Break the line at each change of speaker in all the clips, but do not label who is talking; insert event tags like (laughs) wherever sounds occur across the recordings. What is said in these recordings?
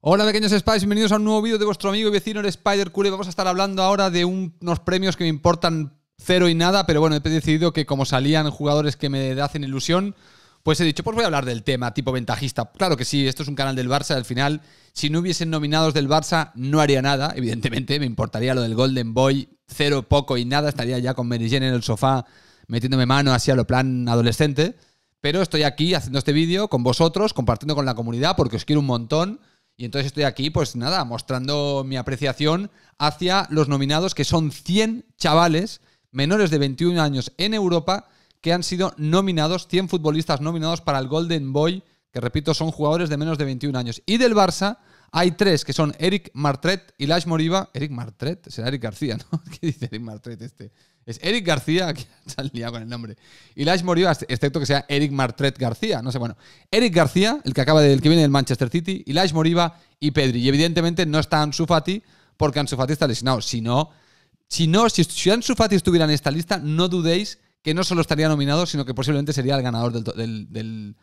Hola pequeños Spiders, bienvenidos a un nuevo vídeo de vuestro amigo y vecino el Spider Cure. Vamos a estar hablando ahora de unos premios que me importan cero y nada, pero bueno, he decidido que como salían jugadores que me hacen ilusión, pues he dicho, pues voy a hablar del tema tipo ventajista. Claro que sí, esto es un canal del Barça, al final, si no hubiesen nominados del Barça, no haría nada, evidentemente, me importaría lo del Golden Boy, cero, poco y nada, estaría ya con Mary Jane en el sofá metiéndome mano así a lo plan adolescente, pero estoy aquí haciendo este vídeo con vosotros, compartiendo con la comunidad, porque os quiero un montón y entonces estoy aquí, pues nada, mostrando mi apreciación hacia los nominados, que son 100 chavales menores de 21 años en Europa que han sido nominados, 100 futbolistas nominados para el Golden Boy, que repito, son jugadores de menos de 21 años. Y del Barça hay tres, que son Eric Martret y Lash moriva Eric Martret, será Eric García, ¿no? (laughs) ¿Qué dice Eric Martret este? Es Eric García, (laughs) que está liado con el nombre. Y Lash excepto que sea Eric Martret García, no sé, bueno. Eric García, el que acaba del que viene del Manchester City, y Lash Moriba y Pedri. Y evidentemente no está Ansu Fati, porque Ansu Fati está lesionado. Si no, si estuviera en esta lista, no dudéis que no solo estaría nominado, sino que posiblemente sería el ganador del,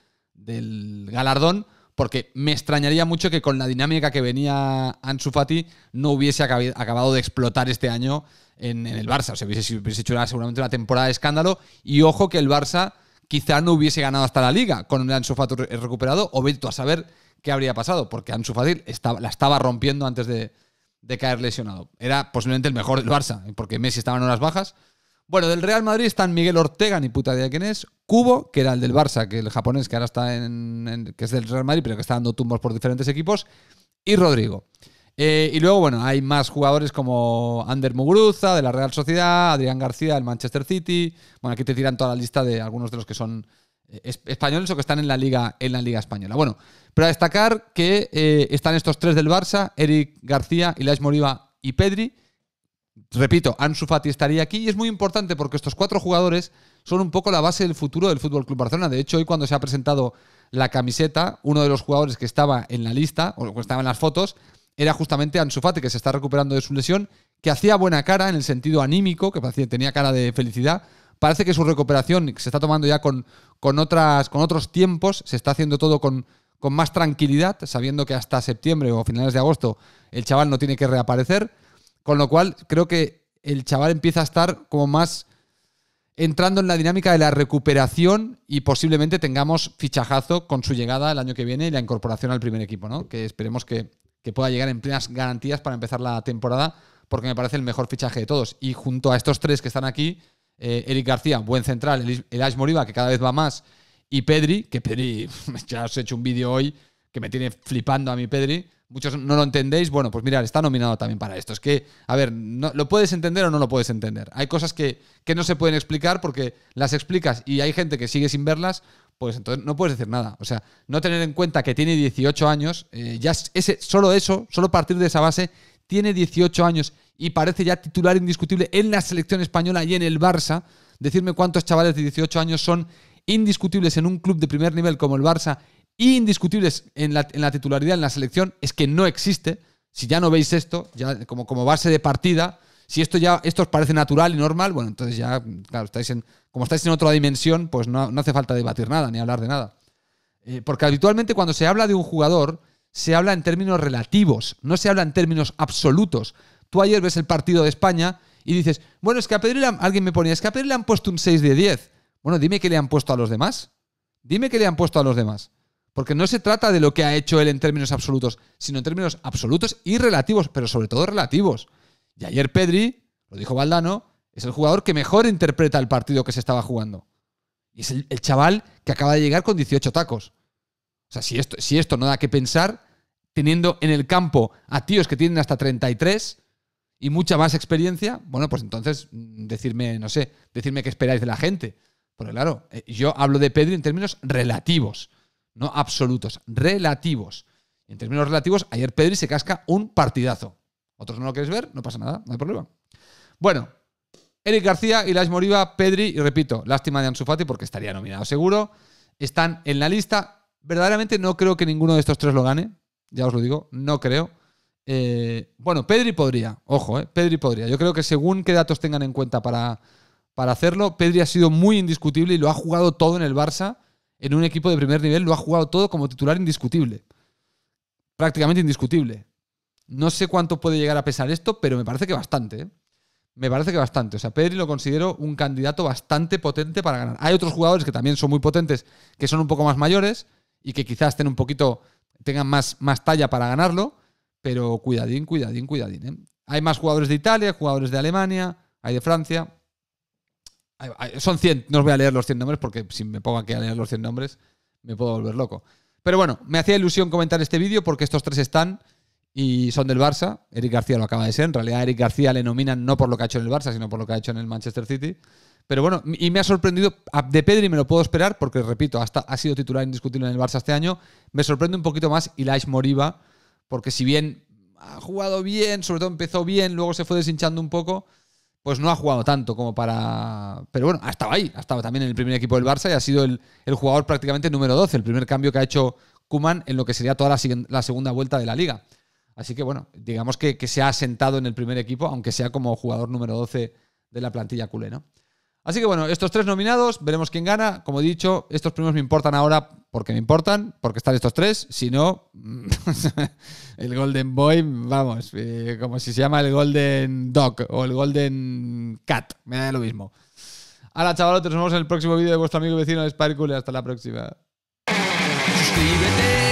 del galardón, porque me extrañaría mucho que con la dinámica que venía Ansu Fati no hubiese acabado de explotar este año en, el Barça. O sea, hubiese, hubiese hecho seguramente una temporada de escándalo. Y ojo que el Barça quizá no hubiese ganado hasta la Liga con Ansu Fati recuperado o vete a saber qué habría pasado, porque Ansu Fati la estaba rompiendo antes de, de caer lesionado. Era posiblemente el mejor del Barça, porque Messi estaba en horas bajas, bueno, del Real Madrid están Miguel Ortega, ni puta idea quién es. Cubo, que era el del Barça, que el japonés que ahora está en, que es del Real Madrid, pero que está dando tumbos por diferentes equipos. Y Rodrigo. Eh, y luego, bueno, hay más jugadores como Ander Muguruza de la Real Sociedad, Adrián García del Manchester City. Bueno, aquí te tiran toda la lista de algunos de los que son eh, españoles o que están en la liga, en la liga española. Bueno, pero a destacar que eh, están estos tres del Barça, Eric García, Ilaís Moriva y Pedri. Repito, Ansu Fati estaría aquí y es muy importante porque estos cuatro jugadores son un poco la base del futuro del Fútbol Club Barcelona. De hecho, hoy cuando se ha presentado la camiseta, uno de los jugadores que estaba en la lista o que estaba en las fotos era justamente Ansu Fati, que se está recuperando de su lesión, que hacía buena cara en el sentido anímico, que tenía cara de felicidad. Parece que su recuperación se está tomando ya con, otras, con otros tiempos, se está haciendo todo con, con más tranquilidad, sabiendo que hasta septiembre o finales de agosto el chaval no tiene que reaparecer. Con lo cual, creo que el chaval empieza a estar como más entrando en la dinámica de la recuperación y posiblemente tengamos fichajazo con su llegada el año que viene y la incorporación al primer equipo, ¿no? Que esperemos que, pueda llegar en plenas garantías para empezar la temporada, porque me parece el mejor fichaje de todos. Y junto a estos tres que están aquí, eh, Eric García, buen central, el Ash Moriba, que cada vez va más, y Pedri, que Pedri, (laughs) ya os he hecho un vídeo hoy que me tiene flipando a mi Pedri, muchos no lo entendéis, bueno, pues mirad, está nominado también para esto. Es que, a ver, no, lo puedes entender o no lo puedes entender. Hay cosas que, no se pueden explicar porque las explicas y hay gente que sigue sin verlas, pues entonces no puedes decir nada. O sea, no tener en cuenta que tiene 18 años, eh, ya ese, solo eso, solo partir de esa base, tiene 18 años y parece ya titular indiscutible en la selección española y en el Barça. Decirme cuántos chavales de 18 años son indiscutibles en un club de primer nivel como el Barça indiscutibles en la, titularidad en la selección es que no existe. Si ya no veis esto, ya como, base de partida, si esto ya esto os parece natural y normal, bueno, entonces ya, claro, estáis en, como estáis en otra dimensión, pues no, no hace falta debatir nada ni hablar de nada. Eh, porque habitualmente cuando se habla de un jugador, se habla en términos relativos, no se habla en términos absolutos. Tú ayer ves el partido de España y dices, bueno, es que a Pedro alguien me ponía, es que a le han puesto un 6 de 10. Bueno, dime qué le han puesto a los demás. Dime qué le han puesto a los demás. Porque no se trata de lo que ha hecho él en términos absolutos, sino en términos absolutos y relativos, pero sobre todo relativos. Y ayer Pedri, lo dijo Valdano, es el jugador que mejor interpreta el partido que se estaba jugando. Y es el, chaval que acaba de llegar con 18 tacos. O sea, si esto, si esto no da que pensar, teniendo en el campo a tíos que tienen hasta 33 y mucha más experiencia, bueno, pues entonces mm, decirme, no sé, decirme qué esperáis de la gente. Porque claro, eh, yo hablo de Pedri en términos relativos no absolutos, relativos. en términos relativos, ayer Pedri se casca un partidazo. Otros no lo queréis ver, no pasa nada, no hay problema. Bueno, Eric García, Ilash Moriba, Pedri, y repito, lástima de Ansu Fati porque estaría nominado seguro. Están en la lista. Verdaderamente no creo que ninguno de estos tres lo gane. Ya os lo digo, no creo. Eh, bueno, Pedri podría, ojo, eh, Pedri podría. Yo creo que según qué datos tengan en cuenta para, para hacerlo, Pedri ha sido muy indiscutible y lo ha jugado todo en el Barça en un equipo de primer nivel lo ha jugado todo como titular indiscutible. Prácticamente indiscutible. No sé cuánto puede llegar a pesar esto, pero me parece que bastante. ¿eh? Me parece que bastante. O sea, Pedri lo considero un candidato bastante potente para ganar. Hay otros jugadores que también son muy potentes, que son un poco más mayores y que quizás tengan un poquito, tengan más, más talla para ganarlo, pero cuidadín, cuidadín, cuidadín. ¿eh? Hay más jugadores de Italia, jugadores de Alemania, hay de Francia. Son 100, no os voy a leer los 100 nombres porque si me pongo aquí a leer los 100 nombres me puedo volver loco. Pero bueno, me hacía ilusión comentar este vídeo porque estos tres están y son del Barça. Eric García lo acaba de ser. En realidad, Eric García le nominan no por lo que ha hecho en el Barça, sino por lo que ha hecho en el Manchester City. Pero bueno, y me ha sorprendido, de Pedri me lo puedo esperar, porque repito, hasta ha sido titular indiscutible en el Barça este año. Me sorprende un poquito más y Ilash Moriba, porque si bien ha jugado bien, sobre todo empezó bien, luego se fue deshinchando un poco pues no ha jugado tanto como para. Pero bueno, ha estado ahí, ha estado también en el primer equipo del Barça y ha sido el, jugador prácticamente número 12, el primer cambio que ha hecho Kuman en lo que sería toda la, segunda vuelta de la liga. Así que bueno, digamos que, se ha asentado en el primer equipo, aunque sea como jugador número 12 de la plantilla culé, ¿no? Así que bueno, estos tres nominados, veremos quién gana. Como he dicho, estos primos me importan ahora porque me importan, porque están estos tres. Si no, (laughs) el Golden Boy, vamos, eh, como si se llama el Golden Dog o el Golden Cat, me da lo mismo. Ahora, chavalotes, nos vemos en el próximo vídeo de vuestro amigo vecino de Sparkle. Hasta la próxima. Suscríbete.